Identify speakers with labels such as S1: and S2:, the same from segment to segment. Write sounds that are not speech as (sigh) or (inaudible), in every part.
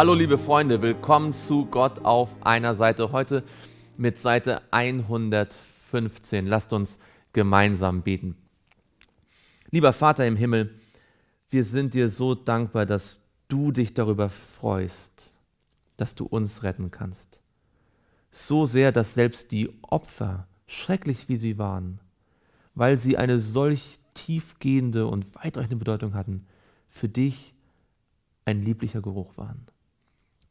S1: Hallo liebe Freunde, willkommen zu Gott auf einer Seite. Heute mit Seite 115. Lasst uns gemeinsam beten. Lieber Vater im Himmel, wir sind dir so dankbar, dass du dich darüber freust, dass du uns retten kannst. So sehr, dass selbst die Opfer, schrecklich wie sie waren, weil sie eine solch tiefgehende und weitreichende Bedeutung hatten, für dich ein lieblicher Geruch waren.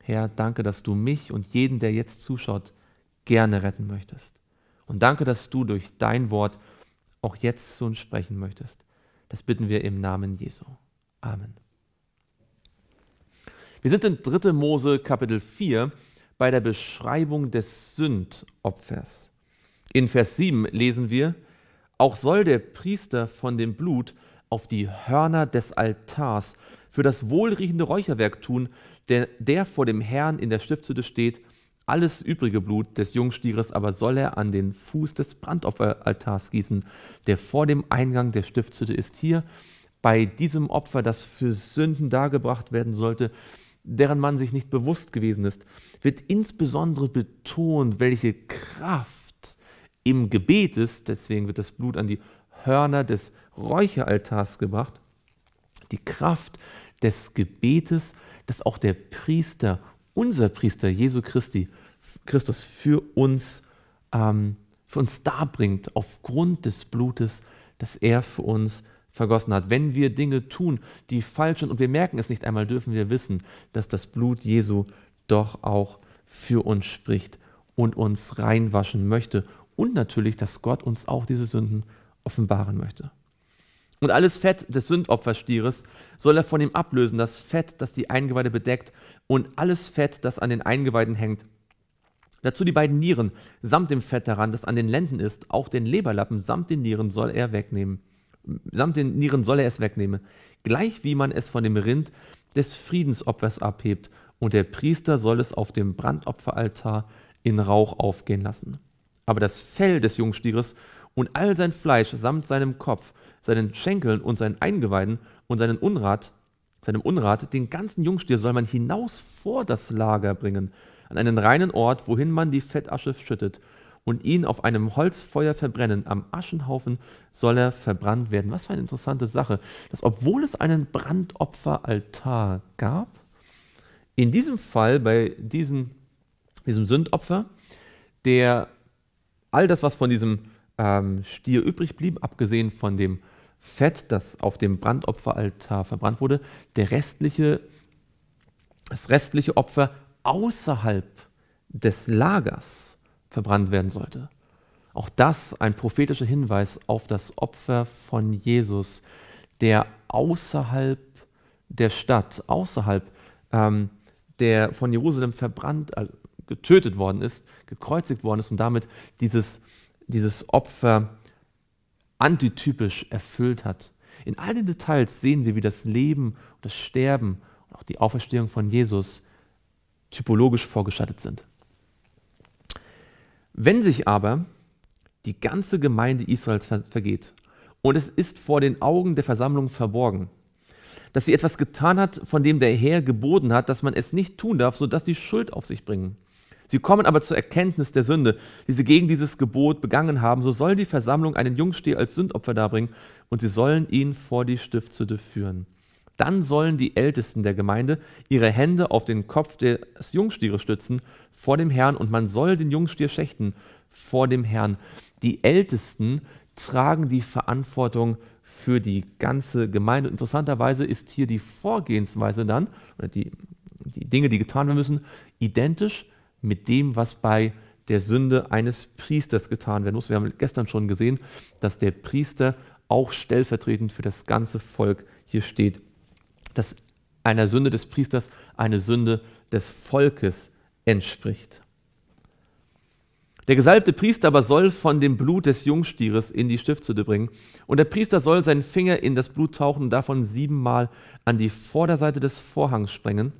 S1: Herr, danke, dass du mich und jeden, der jetzt zuschaut, gerne retten möchtest. Und danke, dass du durch dein Wort auch jetzt zu uns sprechen möchtest. Das bitten wir im Namen Jesu. Amen. Wir sind in 3. Mose Kapitel 4 bei der Beschreibung des Sündopfers. In Vers 7 lesen wir, auch soll der Priester von dem Blut auf die Hörner des Altars für das wohlriechende Räucherwerk tun, der, der vor dem Herrn in der Stiftshütte steht. Alles übrige Blut des Jungstieres aber soll er an den Fuß des Brandopferaltars gießen, der vor dem Eingang der Stiftshütte ist. Hier bei diesem Opfer, das für Sünden dargebracht werden sollte, deren man sich nicht bewusst gewesen ist, wird insbesondere betont, welche Kraft im Gebet ist. Deswegen wird das Blut an die Hörner des Räucheraltars gebracht. die Kraft des Gebetes, das auch der Priester, unser Priester Jesu Christi, Christus für uns, ähm, für uns darbringt, aufgrund des Blutes, das er für uns vergossen hat. Wenn wir Dinge tun, die falsch sind und wir merken es nicht einmal, dürfen wir wissen, dass das Blut Jesu doch auch für uns spricht und uns reinwaschen möchte und natürlich, dass Gott uns auch diese Sünden offenbaren möchte. Und alles Fett des Sündopferstieres soll er von ihm ablösen, das Fett, das die Eingeweide bedeckt, und alles Fett, das an den Eingeweiden hängt. Dazu die beiden Nieren, samt dem Fett daran, das an den Lenden ist, auch den Leberlappen samt den Nieren soll er wegnehmen. Samt den Nieren soll er es wegnehmen, gleich wie man es von dem Rind des Friedensopfers abhebt, und der Priester soll es auf dem Brandopferaltar in Rauch aufgehen lassen. Aber das Fell des Jungstieres und all sein Fleisch samt seinem Kopf, seinen Schenkeln und seinen Eingeweiden und seinen Unrat, seinem Unrat, den ganzen Jungstier soll man hinaus vor das Lager bringen, an einen reinen Ort, wohin man die Fettasche schüttet, und ihn auf einem Holzfeuer verbrennen. Am Aschenhaufen soll er verbrannt werden. Was für eine interessante Sache, dass obwohl es einen Brandopferaltar gab, in diesem Fall, bei diesem, diesem Sündopfer, der all das, was von diesem ähm, Stier übrig blieb, abgesehen von dem Fett, das auf dem Brandopferaltar verbrannt wurde, der restliche, das restliche Opfer außerhalb des Lagers verbrannt werden sollte. Auch das ein prophetischer Hinweis auf das Opfer von Jesus, der außerhalb der Stadt, außerhalb ähm, der von Jerusalem verbrannt, also getötet worden ist, gekreuzigt worden ist und damit dieses dieses Opfer antitypisch erfüllt hat. In all den Details sehen wir, wie das Leben und das Sterben und auch die Auferstehung von Jesus typologisch vorgeschattet sind. Wenn sich aber die ganze Gemeinde Israels vergeht und es ist vor den Augen der Versammlung verborgen, dass sie etwas getan hat, von dem der Herr geboten hat, dass man es nicht tun darf, sodass sie Schuld auf sich bringen. Sie kommen aber zur Erkenntnis der Sünde, die sie gegen dieses Gebot begangen haben, so soll die Versammlung einen Jungstier als Sündopfer darbringen und sie sollen ihn vor die Stiftshütte führen. Dann sollen die Ältesten der Gemeinde ihre Hände auf den Kopf des Jungstieres stützen vor dem Herrn und man soll den Jungstier schächten vor dem Herrn. Die Ältesten tragen die Verantwortung für die ganze Gemeinde. Interessanterweise ist hier die Vorgehensweise dann, oder die, die Dinge, die getan werden müssen, identisch mit dem, was bei der Sünde eines Priesters getan werden muss. Wir haben gestern schon gesehen, dass der Priester auch stellvertretend für das ganze Volk hier steht, dass einer Sünde des Priesters eine Sünde des Volkes entspricht. Der gesalbte Priester aber soll von dem Blut des Jungstieres in die Stiftshütte bringen. Und der Priester soll seinen Finger in das Blut tauchen und davon siebenmal an die Vorderseite des Vorhangs sprengen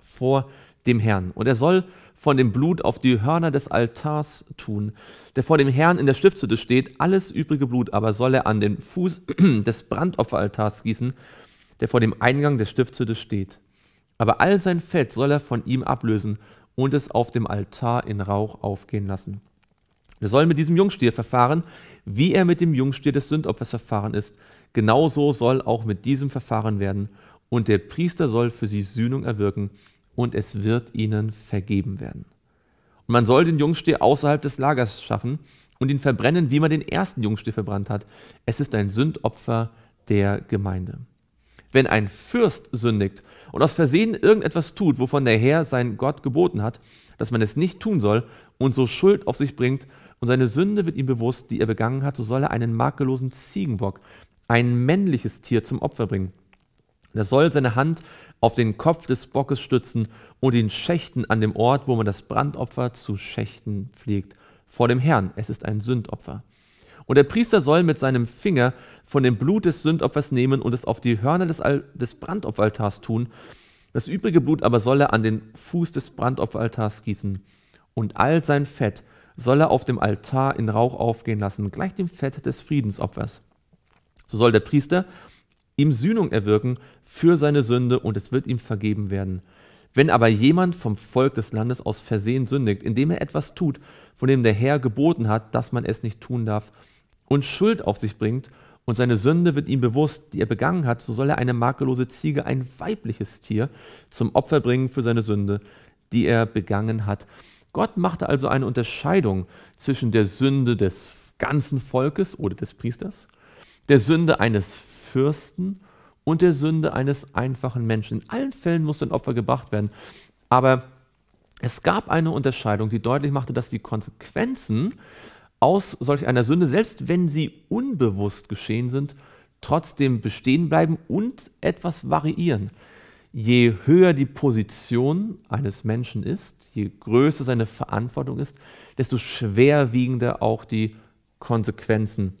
S1: vor dem Herrn. Und er soll von dem Blut auf die Hörner des Altars tun, der vor dem Herrn in der Stiftshütte steht. Alles übrige Blut aber soll er an den Fuß (clears throat) des Brandopferaltars gießen, der vor dem Eingang der Stiftshütte steht. Aber all sein Fett soll er von ihm ablösen und es auf dem Altar in Rauch aufgehen lassen. Er soll mit diesem Jungstier verfahren, wie er mit dem Jungstier des Sündopfers verfahren ist. Genauso soll auch mit diesem verfahren werden. Und der Priester soll für sie Sühnung erwirken und es wird ihnen vergeben werden. Und man soll den Jungsteh außerhalb des Lagers schaffen und ihn verbrennen, wie man den ersten Jungsteh verbrannt hat. Es ist ein Sündopfer der Gemeinde. Wenn ein Fürst sündigt und aus Versehen irgendetwas tut, wovon der Herr sein Gott geboten hat, dass man es nicht tun soll und so Schuld auf sich bringt und seine Sünde wird ihm bewusst, die er begangen hat, so soll er einen makellosen Ziegenbock, ein männliches Tier zum Opfer bringen. Und er soll seine Hand auf den Kopf des Bockes stützen und ihn schächten an dem Ort, wo man das Brandopfer zu schächten pflegt, vor dem Herrn. Es ist ein Sündopfer. Und der Priester soll mit seinem Finger von dem Blut des Sündopfers nehmen und es auf die Hörner des, Al des Brandopferaltars tun. Das übrige Blut aber soll er an den Fuß des Brandopferaltars gießen. Und all sein Fett soll er auf dem Altar in Rauch aufgehen lassen, gleich dem Fett des Friedensopfers. So soll der Priester ihm Sühnung erwirken für seine Sünde und es wird ihm vergeben werden. Wenn aber jemand vom Volk des Landes aus Versehen sündigt, indem er etwas tut, von dem der Herr geboten hat, dass man es nicht tun darf, und Schuld auf sich bringt, und seine Sünde wird ihm bewusst, die er begangen hat, so soll er eine makellose Ziege, ein weibliches Tier, zum Opfer bringen für seine Sünde, die er begangen hat. Gott machte also eine Unterscheidung zwischen der Sünde des ganzen Volkes oder des Priesters, der Sünde eines Fürsten und der Sünde eines einfachen Menschen. In allen Fällen musste ein Opfer gebracht werden. Aber es gab eine Unterscheidung, die deutlich machte, dass die Konsequenzen aus solch einer Sünde, selbst wenn sie unbewusst geschehen sind, trotzdem bestehen bleiben und etwas variieren. Je höher die Position eines Menschen ist, je größer seine Verantwortung ist, desto schwerwiegender auch die Konsequenzen,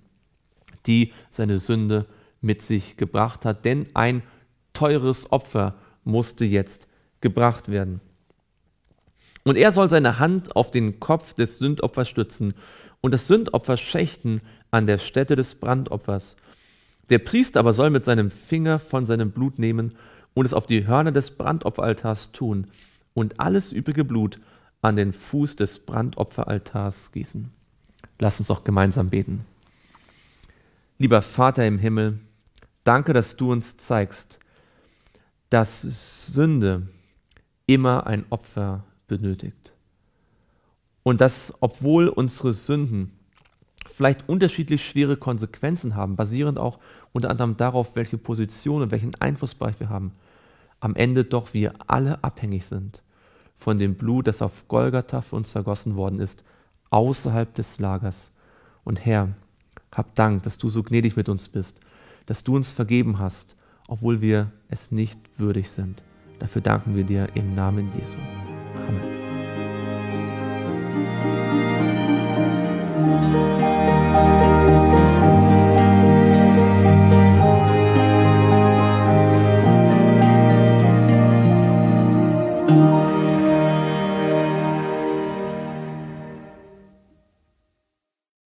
S1: die seine Sünde mit sich gebracht hat, denn ein teures Opfer musste jetzt gebracht werden. Und er soll seine Hand auf den Kopf des Sündopfers stützen und das Sündopfer schächten an der Stätte des Brandopfers. Der Priester aber soll mit seinem Finger von seinem Blut nehmen und es auf die Hörner des Brandopferaltars tun und alles übrige Blut an den Fuß des Brandopferaltars gießen. Lass uns auch gemeinsam beten. Lieber Vater im Himmel, Danke, dass du uns zeigst, dass Sünde immer ein Opfer benötigt. Und dass, obwohl unsere Sünden vielleicht unterschiedlich schwere Konsequenzen haben, basierend auch unter anderem darauf, welche Position und welchen Einflussbereich wir haben, am Ende doch wir alle abhängig sind von dem Blut, das auf Golgatha für uns vergossen worden ist, außerhalb des Lagers. Und Herr, hab Dank, dass du so gnädig mit uns bist dass du uns vergeben hast, obwohl wir es nicht würdig sind. Dafür danken wir dir im Namen Jesu.